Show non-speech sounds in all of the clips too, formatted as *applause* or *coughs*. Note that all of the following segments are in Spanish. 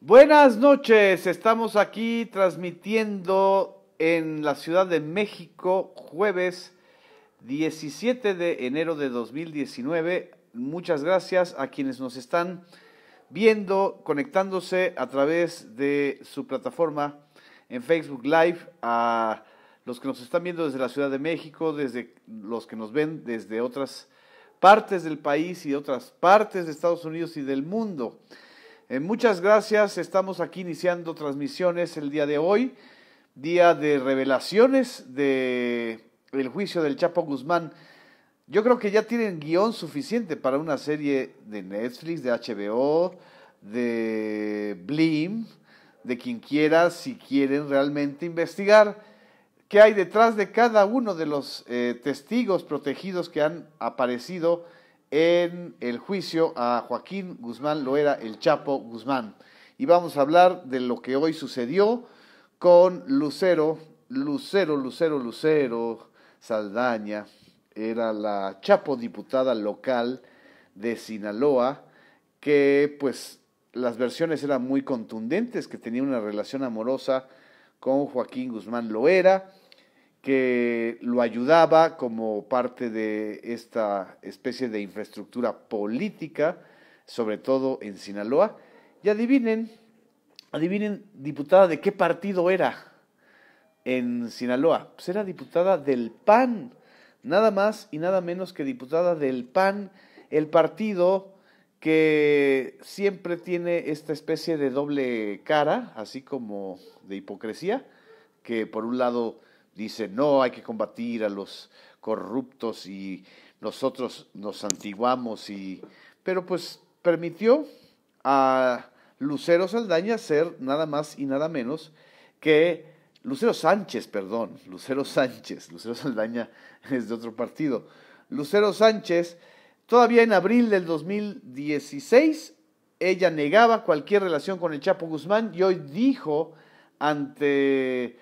Buenas noches, estamos aquí transmitiendo en la Ciudad de México jueves 17 de enero de 2019. Muchas gracias a quienes nos están viendo, conectándose a través de su plataforma en Facebook Live, a los que nos están viendo desde la Ciudad de México, desde los que nos ven desde otras partes del país y de otras partes de Estados Unidos y del mundo. Eh, muchas gracias, estamos aquí iniciando transmisiones el día de hoy, día de revelaciones del el juicio del Chapo Guzmán. Yo creo que ya tienen guión suficiente para una serie de Netflix, de HBO, de Blim, de quien quiera, si quieren realmente investigar qué hay detrás de cada uno de los eh, testigos protegidos que han aparecido en el juicio a Joaquín Guzmán Loera, el Chapo Guzmán. Y vamos a hablar de lo que hoy sucedió con Lucero, Lucero, Lucero, Lucero Saldaña. Era la Chapo diputada local de Sinaloa, que pues las versiones eran muy contundentes, que tenía una relación amorosa con Joaquín Guzmán Loera que lo ayudaba como parte de esta especie de infraestructura política, sobre todo en Sinaloa. Y adivinen, adivinen, diputada de qué partido era en Sinaloa. Pues era diputada del PAN, nada más y nada menos que diputada del PAN, el partido que siempre tiene esta especie de doble cara, así como de hipocresía, que por un lado dice, no, hay que combatir a los corruptos y nosotros nos santiguamos y... Pero pues permitió a Lucero Saldaña ser nada más y nada menos que Lucero Sánchez, perdón, Lucero Sánchez, Lucero Saldaña *laughs* es de otro partido. Lucero Sánchez, todavía en abril del 2016, ella negaba cualquier relación con el Chapo Guzmán y hoy dijo ante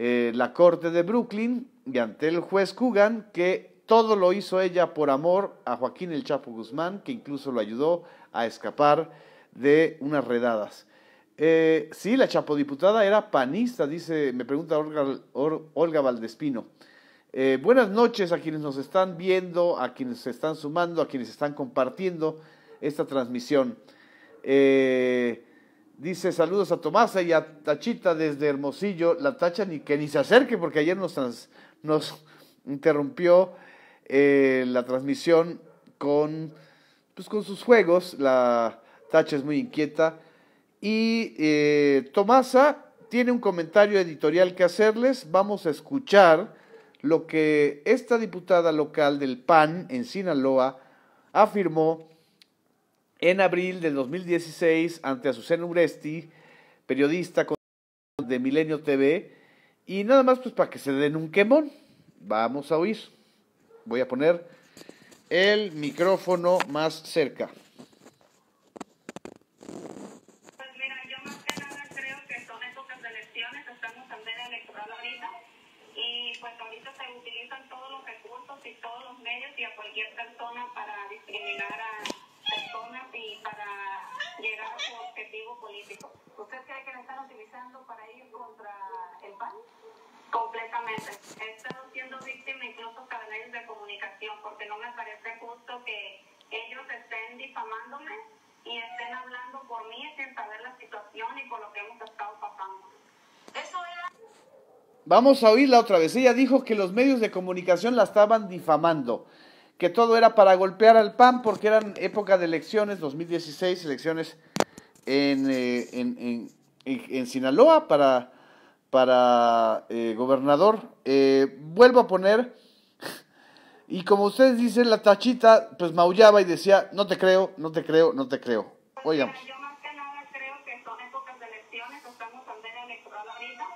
eh, la corte de Brooklyn y ante el juez Coogan que todo lo hizo ella por amor a Joaquín el Chapo Guzmán, que incluso lo ayudó a escapar de unas redadas. Eh, sí, la diputada era panista, dice, me pregunta Olga, Valdespino. Eh, buenas noches a quienes nos están viendo, a quienes se están sumando, a quienes están compartiendo esta transmisión. Eh, Dice saludos a Tomasa y a Tachita desde Hermosillo. La Tacha ni que ni se acerque porque ayer nos, nos interrumpió eh, la transmisión con, pues, con sus juegos. La Tacha es muy inquieta. Y eh, Tomasa tiene un comentario editorial que hacerles. Vamos a escuchar lo que esta diputada local del PAN en Sinaloa afirmó en abril del 2016, ante Azucena Uresti, periodista de Milenio TV, y nada más pues para que se den un quemón, vamos a oír. Voy a poner el micrófono más cerca. Exactamente, He estado siendo víctima incluso para medios de comunicación porque no me parece justo que ellos estén difamándome y estén hablando por mí sin saber la situación y por lo que hemos estado pasando. Eso era... Vamos a oírla otra vez. Ella dijo que los medios de comunicación la estaban difamando, que todo era para golpear al PAN porque eran época de elecciones, 2016, elecciones eh, en, en, en, en Sinaloa para para eh, gobernador. Eh, vuelvo a poner, *laughs* y como ustedes dicen, la tachita pues maullaba y decía, no te creo, no te creo, no te creo. oigan Yo más que nada creo que son épocas de elecciones, estamos en medio electoral ahorita,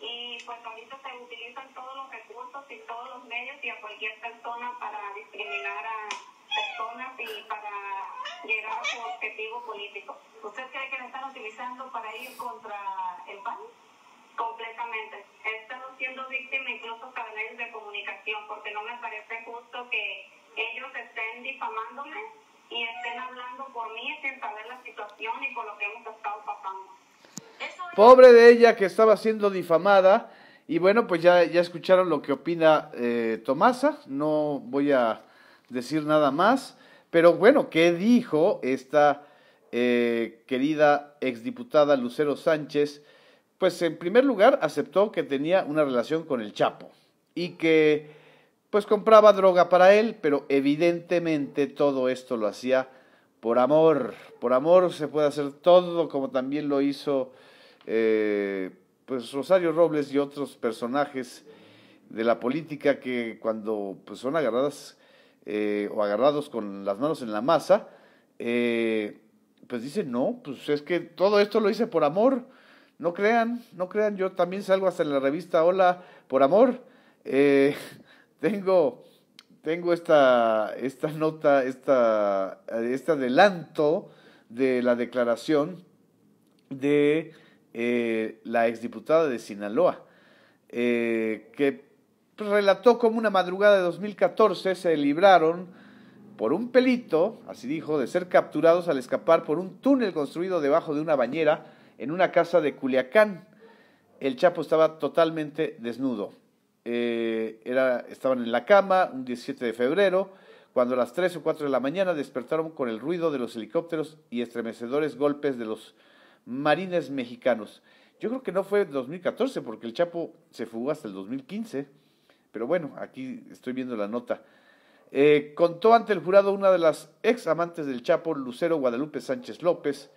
y pues ahorita se utilizan todos los recursos y todos los medios y a cualquier persona para discriminar a personas y para llegar a su objetivo político. ¿Usted cree que lo están utilizando para ir contra el país Completamente. He estado siendo víctima incluso para medios de comunicación porque no me parece justo que ellos estén difamándome y estén hablando por mí sin saber la situación y con lo que hemos estado pasando. Pobre de ella que estaba siendo difamada. Y bueno, pues ya, ya escucharon lo que opina eh, Tomasa, no voy a decir nada más, pero bueno, ¿qué dijo esta eh, querida exdiputada Lucero Sánchez? pues en primer lugar aceptó que tenía una relación con el Chapo y que pues compraba droga para él, pero evidentemente todo esto lo hacía por amor. Por amor se puede hacer todo, como también lo hizo eh, pues Rosario Robles y otros personajes de la política que cuando pues, son agarradas eh, o agarrados con las manos en la masa, eh, pues dicen, no, pues es que todo esto lo hice por amor no crean, no crean, yo también salgo hasta en la revista Hola por Amor. Eh, *laughs* tengo, tengo esta, esta nota, esta, este adelanto de la declaración de eh, la exdiputada de Sinaloa, eh, que relató cómo una madrugada de 2014 se libraron por un pelito, así dijo, de ser capturados al escapar por un túnel construido debajo de una bañera en una casa de Culiacán. El Chapo estaba totalmente desnudo. Eh, estaban en la cama un 17 de febrero, cuando a las 3 o 4 de la mañana despertaron con el ruido de los helicópteros y estremecedores golpes de los marines mexicanos. Yo creo que no fue 2014, porque el Chapo se fugó hasta el 2015, pero bueno, aquí estoy viendo la nota. Eh, contó ante el jurado una de las ex amantes del Chapo, Lucero Guadalupe Sánchez López,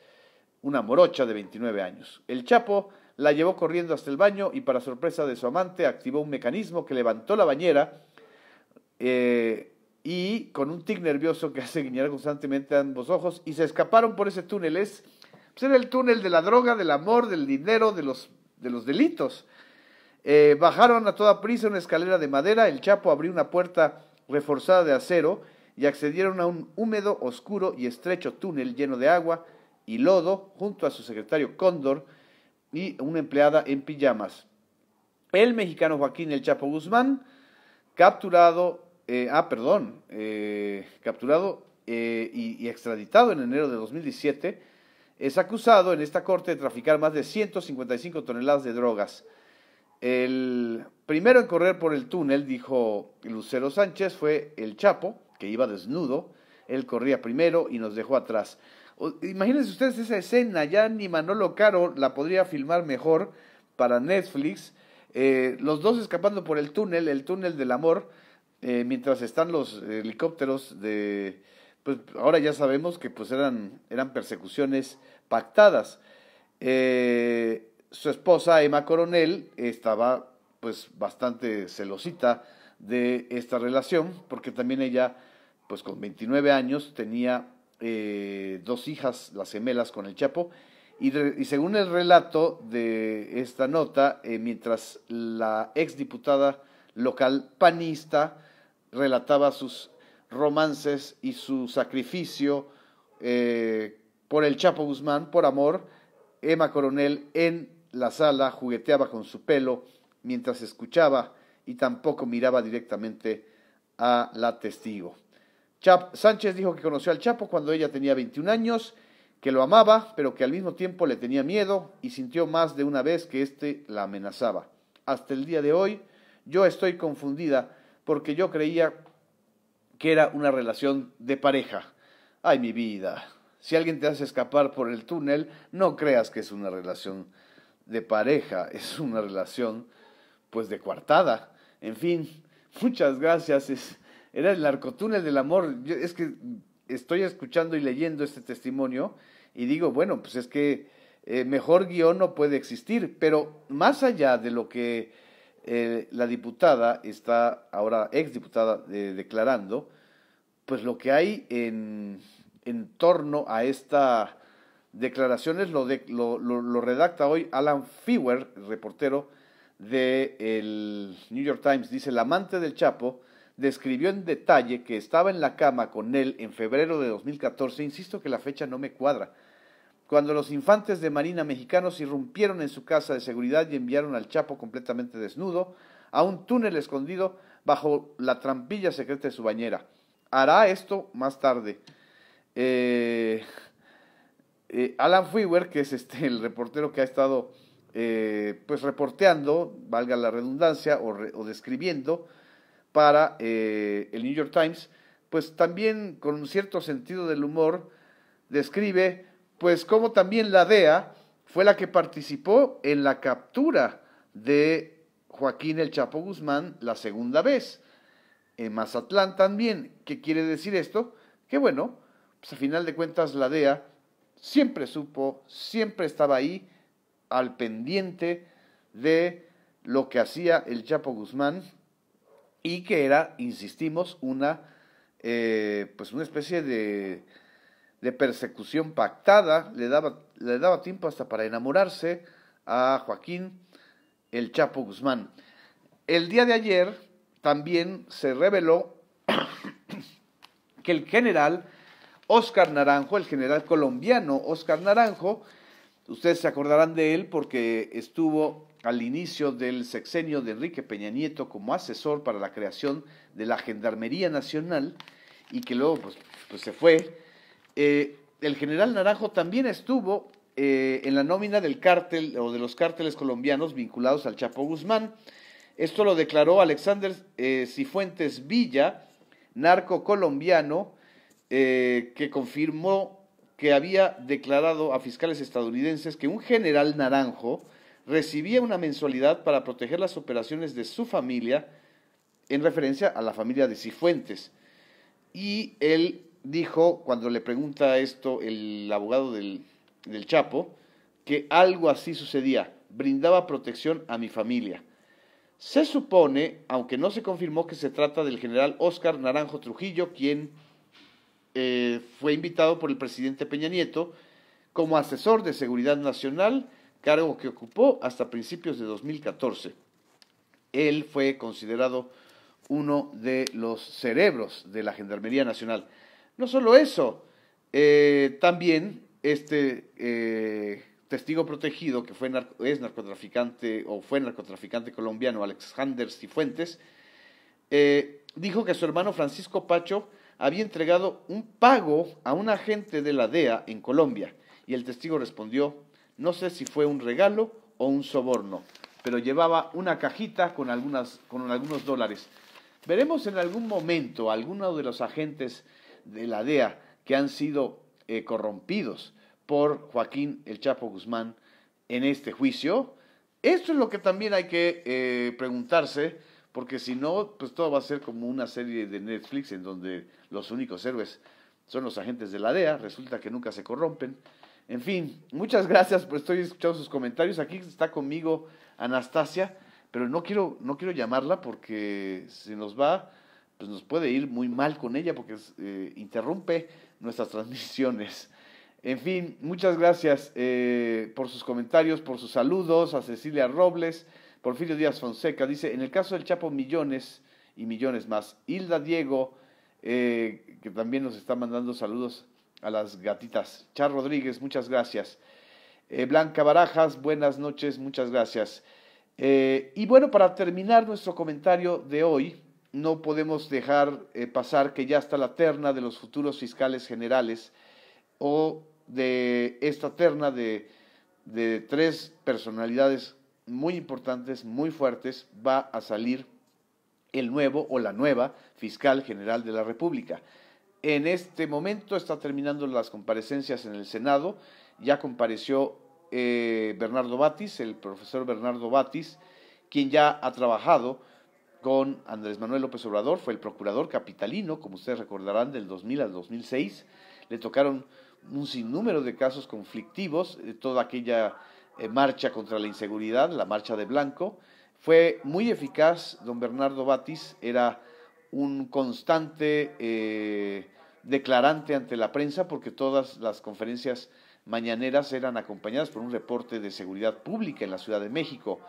una morocha de 29 años. El Chapo la llevó corriendo hasta el baño y para sorpresa de su amante activó un mecanismo que levantó la bañera eh, y con un tic nervioso que *laughs* hace guiñar constantemente ambos ojos y se escaparon por ese túnel. Es, pues, era el túnel de la droga, del amor, del dinero, de los, de los delitos. Eh, bajaron a toda prisa una escalera de madera, el Chapo abrió una puerta reforzada de acero y accedieron a un húmedo, oscuro y estrecho túnel lleno de agua y lodo junto a su secretario Cóndor y una empleada en pijamas. El mexicano Joaquín El Chapo Guzmán, capturado, eh, ah, perdón, eh, capturado eh, y, y extraditado en enero de 2017, es acusado en esta corte de traficar más de 155 toneladas de drogas. El primero en correr por el túnel, dijo Lucero Sánchez, fue el Chapo, que iba desnudo, él corría primero y nos dejó atrás. Imagínense ustedes esa escena, ya ni Manolo Caro la podría filmar mejor para Netflix. Eh, los dos escapando por el túnel, el túnel del amor, eh, mientras están los helicópteros de... Pues ahora ya sabemos que pues eran, eran persecuciones pactadas. Eh, su esposa, Emma Coronel, estaba pues bastante celosita de esta relación, porque también ella pues con 29 años tenía eh, dos hijas, las gemelas con el Chapo, y, según el relato de esta nota, eh, mientras la exdiputada local panista relataba sus romances y su sacrificio eh, por el Chapo Guzmán, por amor, Emma Coronel en la sala jugueteaba con su pelo mientras escuchaba y tampoco miraba directamente a la testigo. Sánchez dijo que conoció al Chapo cuando ella tenía 21 años, que lo amaba, pero que al mismo tiempo le tenía miedo y sintió más de una vez que éste la amenazaba. Hasta el día de hoy yo estoy confundida porque yo creía que era una relación de pareja. Ay, mi vida. Si alguien te hace escapar por el túnel, no creas que es una relación de pareja, es una relación pues de coartada. En fin, muchas gracias. Era el narcotúnel del amor. es que estoy escuchando y leyendo este testimonio y digo, bueno, pues es que eh, mejor guión no puede existir, pero más allá de lo que eh, la diputada está ahora, exdiputada, eh, declarando, pues lo que hay en, en torno a esta declaraciones lo, lo, lo, redacta hoy Alan Fewer, reportero de el New York Times. Dice, el amante del Chapo describió en detalle que estaba en la cama con él en febrero de 2014, insisto que la fecha no me cuadra, cuando los infantes de Marina mexicanos irrumpieron en su casa de seguridad y enviaron al Chapo completamente desnudo a un túnel escondido bajo la trampilla secreta de su bañera. Hará esto más tarde. Eh, eh Alan Fiewer, que es este, el reportero que ha estado eh, pues reporteando, valga la redundancia, o describiendo para eh, el New York Times, pues también con un cierto sentido del humor describe pues como también la DEA fue la que participó en la captura de Joaquín el Chapo Guzmán la segunda vez. En Mazatlán también. ¿Qué quiere decir esto? Que bueno, pues a final de cuentas la DEA siempre supo, siempre estaba ahí al pendiente de lo que hacía el Chapo Guzmán y que era, insistimos, una, eh, pues una especie de, persecución pactada, le daba, le daba tiempo hasta para enamorarse a Joaquín el Chapo Guzmán. El día de ayer también se reveló *coughs* que el general Oscar Naranjo, el general colombiano Oscar Naranjo, ustedes se acordarán de él porque estuvo al inicio del sexenio de Enrique Peña Nieto como asesor para la creación de la Gendarmería Nacional y que luego pues, pues se fue. Eh, el general Naranjo también estuvo eh, en la nómina del cártel o de los cárteles colombianos vinculados al Chapo Guzmán. Esto lo declaró Alexander eh, Cifuentes Villa, narco colombiano, que confirmó que había declarado a fiscales estadounidenses que un general naranjo recibía una mensualidad para proteger las operaciones de su familia en referencia a la familia de Cifuentes. Y él dijo, cuando le pregunta esto el abogado del, del Chapo, que algo así sucedía, brindaba protección a mi familia. Se supone, aunque no se confirmó, que se trata del general Óscar Naranjo Trujillo, quien eh, fue invitado por el presidente Peña Nieto como asesor de seguridad nacional cargo que ocupó hasta principios de 2014. Él fue considerado uno de los cerebros de la Gendarmería Nacional. No solo eso, eh, también este eh, testigo protegido que fue es narcotraficante o fue narcotraficante colombiano, Alexander Cifuentes, eh, dijo que su hermano Francisco Pacho había entregado un pago a un agente de la DEA en Colombia y el testigo respondió, no sé si fue un regalo o un soborno, pero llevaba una cajita con, con algunos dólares. Veremos en algún momento alguno de los agentes de la DEA que han sido eh, corrompidos por Joaquín el Chapo Guzmán en este juicio. Esto es lo que también hay que eh, preguntarse, porque si no, pues todo va a ser como una serie de Netflix en donde los únicos héroes son los agentes de la DEA, resulta que nunca se corrompen. En fin, muchas gracias por estoy escuchando sus comentarios. Aquí está conmigo Anastasia, pero no quiero, no quiero llamarla porque si nos va, pues nos puede ir muy mal con ella porque eh, interrumpe nuestras transmisiones. En fin, muchas gracias eh, por sus comentarios, por sus saludos a Cecilia Robles, Porfirio Díaz Fonseca. Dice, en el caso del Chapo, millones y millones más. Hilda Diego, eh, que también nos está mandando saludos a las gatitas. Char Rodríguez, muchas gracias. Eh, Blanca Barajas, buenas noches, muchas gracias. Eh, y bueno, para terminar nuestro comentario de hoy, no podemos dejar eh, pasar que ya está la terna de los futuros fiscales generales o de esta terna de tres personalidades muy importantes, muy fuertes, va a salir el nuevo o la nueva fiscal general de la República. En este momento está terminando las comparecencias en el Senado. Ya compareció eh, Bernardo Batis, el profesor Bernardo Batis, quien ya ha trabajado con Andrés Manuel López Obrador, fue el procurador capitalino, como ustedes recordarán, del 2000 al 2006. Le tocaron un sinnúmero de casos conflictivos, de eh, toda aquella eh, marcha contra la inseguridad, la marcha de Blanco. Fue muy eficaz, don Bernardo Batis era un constante eh, declarante ante la prensa porque todas las conferencias mañaneras eran acompañadas por un reporte de seguridad pública en la Ciudad de México.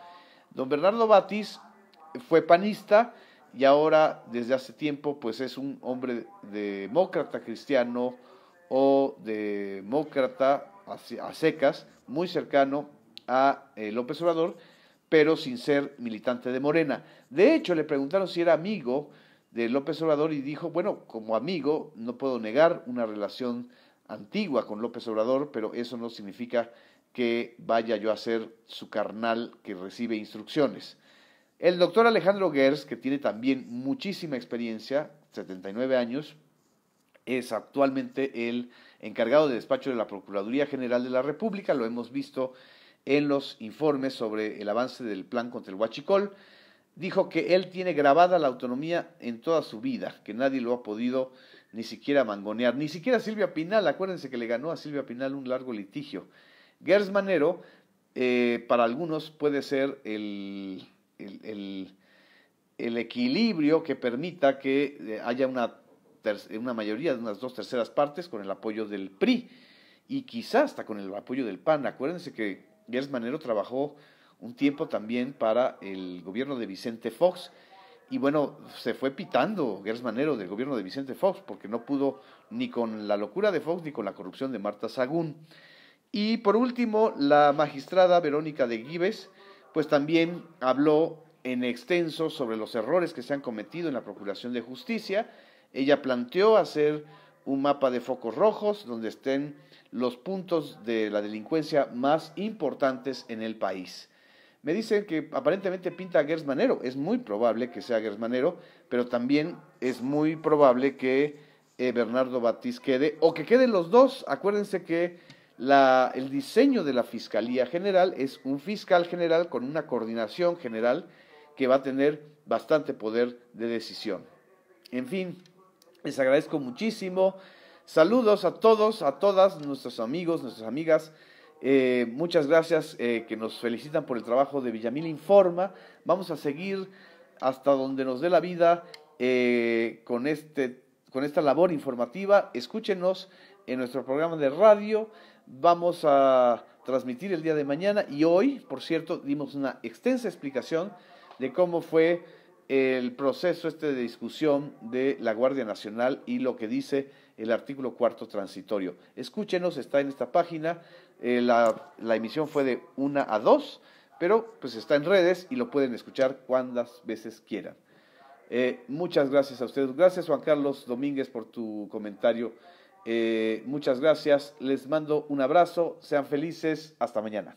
Don Bernardo Batis fue panista y ahora desde hace tiempo pues es un hombre demócrata cristiano o demócrata a secas, muy cercano a eh, López Obrador, pero sin ser militante de Morena. De hecho, le preguntaron si era amigo de López Obrador y dijo, bueno, como amigo no puedo negar una relación antigua con López Obrador, pero eso no significa que vaya yo a ser su carnal que recibe instrucciones. El doctor Alejandro Gers, que tiene también muchísima experiencia, 79 años, es actualmente el encargado de despacho de la Procuraduría General de la República, lo hemos visto en los informes sobre el avance del plan contra el huachicol, dijo que él tiene grabada la autonomía en toda su vida, que nadie lo ha podido ni siquiera mangonear, ni siquiera Silvia Pinal, acuérdense que le ganó a Silvia Pinal un largo litigio. Gers Manero, eh, para algunos puede ser el, el, el, equilibrio que permita que eh, haya una, una mayoría de unas dos terceras partes con el apoyo del PRI y quizás hasta con el apoyo del PAN. Acuérdense que Gers Manero trabajó un tiempo también para el gobierno de Vicente Fox. Y bueno, se fue pitando Gersmanero Manero del gobierno de Vicente Fox, porque no pudo ni con la locura de Fox ni con la corrupción de Marta Sagún. Y por último, la magistrada Verónica de Gives, pues también habló en extenso sobre los errores que se han cometido en la Procuración de Justicia. Ella planteó hacer un mapa de focos rojos donde estén los puntos de la delincuencia más importantes en el país. Me dicen que aparentemente pinta a Gersmanero. Es muy probable que sea Gersmanero, pero también es muy probable que eh, Bernardo Batiz quede o que queden los dos. Acuérdense que el diseño de la Fiscalía General es un fiscal general con una coordinación general que va a tener bastante poder de decisión. En fin, les agradezco muchísimo. Saludos a todos, a todas, nuestros amigos, nuestras amigas eh, muchas gracias eh, que nos felicitan por el trabajo de Villamil Informa. Vamos a seguir hasta donde nos dé la vida eh, con, este, con esta labor informativa. Escúchenos en nuestro programa de radio. Vamos a transmitir el día de mañana y hoy, por cierto, dimos una extensa explicación de cómo fue el proceso este de discusión de la Guardia Nacional y lo que dice el artículo cuarto transitorio. Escúchenos, está en esta página eh, la, emisión fue de una a dos, pero pues está en redes y lo pueden escuchar cuantas veces quieran. Eh, muchas gracias a ustedes. Gracias Juan Carlos Domínguez por tu comentario. Eh, muchas gracias. Les mando un abrazo. Sean felices. Hasta mañana.